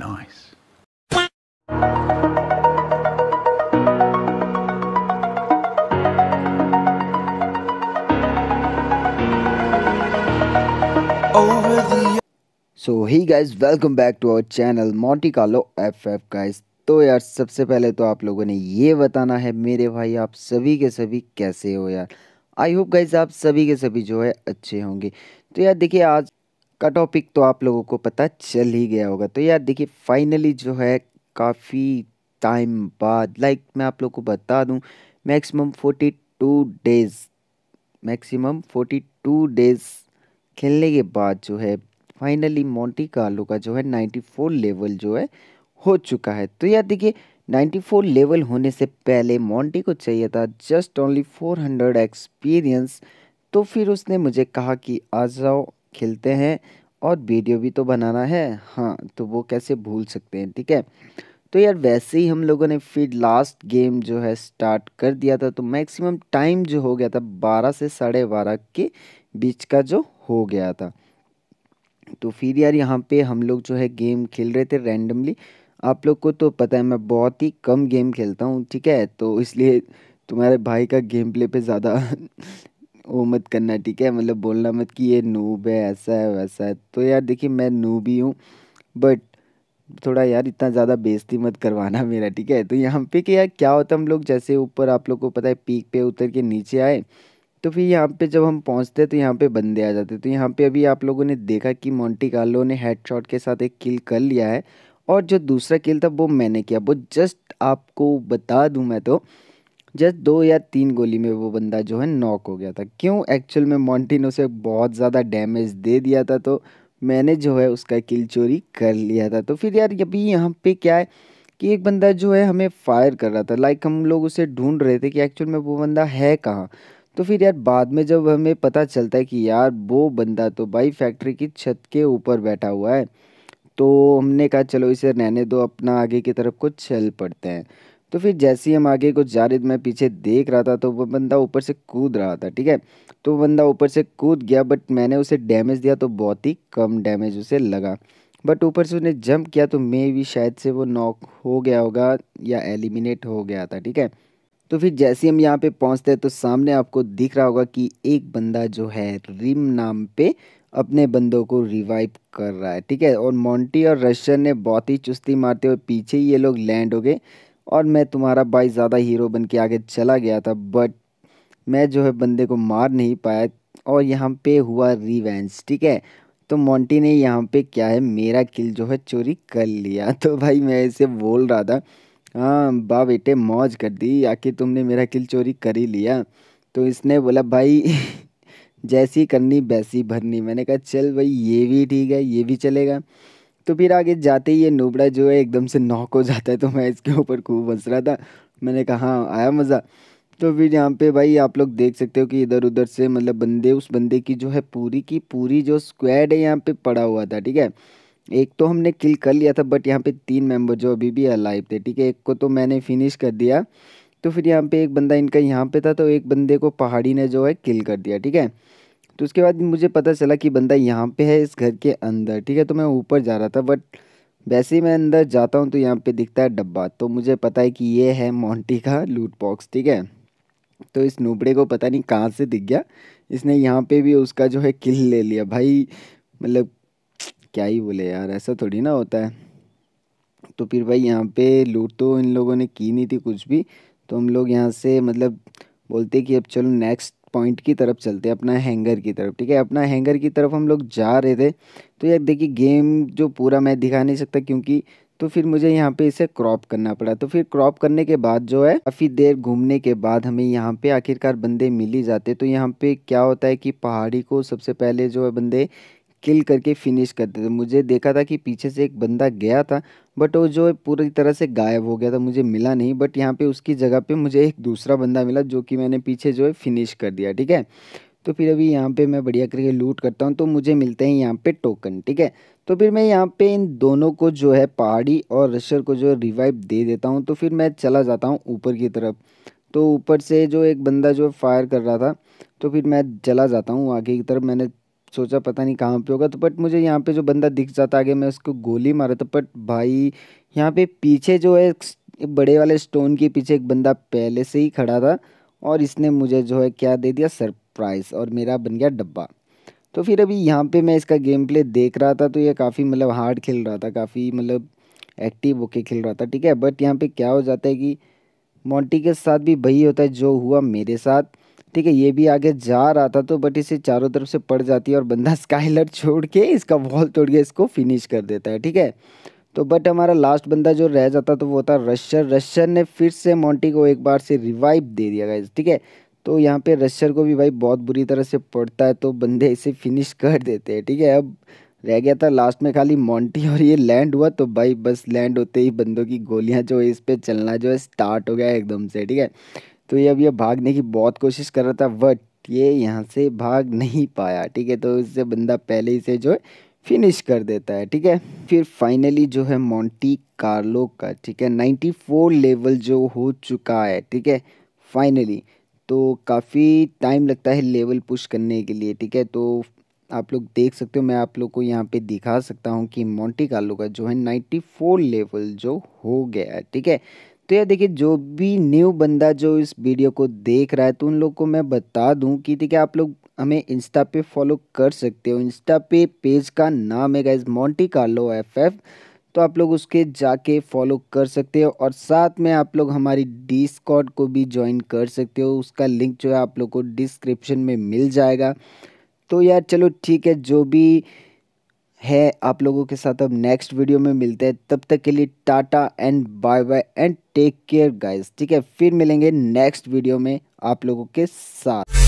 Nice. So hi guys welcome back to our channel Monte Carlo F F guys तो यार सबसे पहले तो आप लोगों ने ये बताना है मेरे भाई आप सभी के सभी कैसे हो यार आई होप गाइज आप सभी के सभी जो है अच्छे होंगे तो यार देखिए आज का टॉपिक तो आप लोगों को पता चल ही गया होगा तो यार देखिए फाइनली जो है काफ़ी टाइम बाद लाइक मैं आप लोग को बता दूं maximum forty two days maximum forty two days खेलने के बाद जो है फाइनली मोंटी कार्लो का जो है नाइन्टी फोर लेवल जो है हो चुका है तो यार देखिए नाइन्टी फोर लेवल होने से पहले मोंटी को चाहिए था just only four hundred experience तो फिर उसने मुझे कहा कि आ जाओ खेलते हैं और वीडियो भी तो बनाना है हाँ तो वो कैसे भूल सकते हैं ठीक है तो यार वैसे ही हम लोगों ने फिर लास्ट गेम जो है स्टार्ट कर दिया था तो मैक्सिमम टाइम जो हो गया था बारह से साढ़े बारह के बीच का जो हो गया था तो फिर यार यहाँ पे हम लोग जो है गेम खेल रहे थे रैंडमली आप लोग को तो पता है मैं बहुत ही कम गेम खेलता हूँ ठीक है तो इसलिए तुम्हारे भाई का गेम प्ले पर ज़्यादा वो मत करना ठीक है मतलब बोलना मत कि ये नूब है ऐसा है वैसा है तो यार देखिए मैं नूब ही हूँ बट थोड़ा यार इतना ज़्यादा बेइज्जती मत करवाना मेरा ठीक है तो यहाँ पे कि यार क्या होता हम लोग जैसे ऊपर आप लोग को पता है पीक पे उतर के नीचे आए तो फिर यहाँ पे जब हम पहुँचते तो यहाँ पे बंदे आ जाते तो यहाँ पे अभी आप लोगों ने देखा कि मोंटी कार्लो ने शॉट के साथ एक किल कर लिया है और जो दूसरा किल था वो मैंने किया वो जस्ट आपको बता दूँ मैं तो जस्ट दो या तीन गोली में वो बंदा जो है नॉक हो गया था क्यों एक्चुअल में मॉन्टी ने उसे बहुत ज़्यादा डैमेज दे दिया था तो मैंने जो है उसका किल चोरी कर लिया था तो फिर यार अभी यहाँ पे क्या है कि एक बंदा जो है हमें फायर कर रहा था लाइक हम लोग उसे ढूंढ रहे थे कि एक्चुअल में वो बंदा है कहाँ तो फिर यार बाद में जब हमें पता चलता है कि यार वो बंदा तो भाई फैक्ट्री की छत के ऊपर बैठा हुआ है तो हमने कहा चलो इसे रहने दो अपना आगे की तरफ को चल पड़ते हैं तो फिर जैसे ही हम आगे कुछ जा रहे थे मैं पीछे देख रहा था तो वो बंदा ऊपर से कूद रहा था ठीक है तो वो बंदा ऊपर से कूद गया बट मैंने उसे डैमेज दिया तो बहुत ही कम डैमेज उसे लगा बट ऊपर से उसने जंप किया तो मे भी शायद से वो नॉक हो गया होगा या एलिमिनेट हो गया था ठीक है तो फिर जैसे हम यहाँ पे पहुँचते हैं तो सामने आपको दिख रहा होगा कि एक बंदा जो है रिम नाम पे अपने बंदों को रिवाइव कर रहा है ठीक है और मॉन्टी और रशियन ने बहुत ही चुस्ती मारते हुए पीछे ही ये लोग लैंड हो गए और मैं तुम्हारा भाई ज़्यादा हीरो बन के आगे चला गया था बट मैं जो है बंदे को मार नहीं पाया और यहाँ पे हुआ रिवेंज ठीक है तो मोंटी ने यहाँ पे क्या है मेरा किल जो है चोरी कर लिया तो भाई मैं इसे बोल रहा था हाँ बा बेटे मौज कर दी आखिर तुमने मेरा किल चोरी कर ही लिया तो इसने बोला भाई जैसी करनी वैसी भरनी मैंने कहा चल भाई ये भी ठीक है ये भी चलेगा तो फिर आगे जाते ही ये नोबड़ा जो है एकदम से नॉक हो जाता है तो मैं इसके ऊपर खूब हंस रहा था मैंने कहा हाँ, आया मज़ा तो फिर यहाँ पे भाई आप लोग देख सकते हो कि इधर उधर से मतलब बंदे उस बंदे की जो है पूरी की पूरी जो स्क्वाड है यहाँ पे पड़ा हुआ था ठीक है एक तो हमने किल कर लिया था बट यहाँ पे तीन मेंबर जो अभी भी अलाइव थे ठीक है एक को तो मैंने फिनिश कर दिया तो फिर यहाँ पे एक बंदा इनका यहाँ पे था तो एक बंदे को पहाड़ी ने जो है किल कर दिया ठीक है तो उसके बाद मुझे पता चला कि बंदा यहाँ पे है इस घर के अंदर ठीक है तो मैं ऊपर जा रहा था बट वैसे ही मैं अंदर जाता हूँ तो यहाँ पे दिखता है डब्बा तो मुझे पता है कि ये है मोंटी का लूट बॉक्स ठीक है तो इस नूबड़े को पता नहीं कहाँ से दिख गया इसने यहाँ पे भी उसका जो है किल ले लिया भाई मतलब क्या ही बोले यार ऐसा थोड़ी ना होता है तो फिर भाई यहाँ पे लूट तो इन लोगों ने की नहीं थी कुछ भी तो हम लोग यहाँ से मतलब बोलते कि अब चलो नेक्स्ट पॉइंट की तरफ चलते हैं अपना हैंगर की तरफ ठीक है अपना हैंगर की तरफ हम लोग जा रहे थे तो यार देखिए गेम जो पूरा मैं दिखा नहीं सकता क्योंकि तो फिर मुझे यहाँ पे इसे क्रॉप करना पड़ा तो फिर क्रॉप करने के बाद जो है काफ़ी देर घूमने के बाद हमें यहाँ पे आखिरकार बंदे मिल ही जाते तो यहाँ पे क्या होता है कि पहाड़ी को सबसे पहले जो है बंदे किल करके फिनिश करते थे मुझे देखा था कि पीछे से एक बंदा गया था बट वो जो पूरी तरह से गायब हो गया था मुझे मिला नहीं बट यहाँ पे उसकी जगह पे मुझे एक दूसरा बंदा मिला जो कि मैंने पीछे जो है फिनिश कर दिया ठीक है तो फिर अभी यहाँ पे मैं बढ़िया करके लूट करता हूँ तो मुझे मिलते हैं यहाँ पर टोकन ठीक है तो फिर मैं यहाँ पर इन दोनों को जो है पहाड़ी और रशर को जो है रिवाइव दे देता हूँ तो फिर मैं चला जाता हूँ ऊपर की तरफ तो ऊपर से जो एक बंदा जो फायर कर रहा था तो फिर मैं चला जाता हूँ आगे की तरफ मैंने सोचा पता नहीं कहाँ पे होगा तो बट मुझे यहाँ पे जो बंदा दिख जाता आगे मैं उसको गोली मारा था तो, बट भाई यहाँ पे पीछे जो है बड़े वाले स्टोन के पीछे एक बंदा पहले से ही खड़ा था और इसने मुझे जो है क्या दे दिया सरप्राइज़ और मेरा बन गया डब्बा तो फिर अभी यहाँ पे मैं इसका गेम प्ले देख रहा था तो ये काफ़ी मतलब हार्ड खेल रहा था काफ़ी मतलब एक्टिव होके खेल रहा था ठीक है बट यहाँ पे क्या हो जाता है कि मोंटी के साथ भी वही होता है जो हुआ मेरे साथ ठीक है ये भी आगे जा रहा था तो बट इसे चारों तरफ से पड़ जाती है और बंदा स्काईलर छोड़ के इसका वॉल तोड़ के इसको फिनिश कर देता है ठीक है तो बट हमारा लास्ट बंदा जो रह जाता तो वो था रशर रशर ने फिर से मॉन्टी को एक बार से रिवाइव दे दिया गया ठीक है तो यहाँ पे रशर को भी भाई बहुत बुरी तरह से पड़ता है तो बंदे इसे फिनिश कर देते हैं ठीक है अब रह गया था लास्ट में खाली मॉन्टी और ये लैंड हुआ तो भाई बस लैंड होते ही बंदों की गोलियाँ जो इस पर चलना जो है स्टार्ट हो गया एकदम से ठीक है तो ये अब ये भागने की बहुत कोशिश कर रहा था बट ये यहाँ से भाग नहीं पाया ठीक है तो इससे बंदा पहले ही से जो है फिनिश कर देता है ठीक है फिर फाइनली जो है मोंटी कार्लो का ठीक है 94 लेवल जो हो चुका है ठीक है फाइनली तो काफ़ी टाइम लगता है लेवल पुश करने के लिए ठीक है तो आप लोग देख सकते हो मैं आप लोग को यहाँ पे दिखा सकता हूँ कि मोंटी कार्लो का जो है 94 लेवल जो हो गया है ठीक है तो यार देखिए जो भी न्यू बंदा जो इस वीडियो को देख रहा है तो उन लोग को मैं बता दूं कि ठीक है आप लोग हमें इंस्टा पे फॉलो कर सकते हो इंस्टा पे पेज का नाम है guys Monte Carlo F F तो आप लोग उसके जाके फॉलो कर सकते हो और साथ में आप लोग हमारी डिस्कॉट को भी ज्वाइन कर सकते हो उसका लिंक जो है आप लोग को डिस्क्रिप्शन में मिल जाएगा तो यार चलो ठीक है जो भी है आप लोगों के साथ अब नेक्स्ट वीडियो में मिलते हैं तब तक के लिए tata and bye bye and take care guys ठीक है फिर मिलेंगे नेक्स्ट वीडियो में आप लोगों के साथ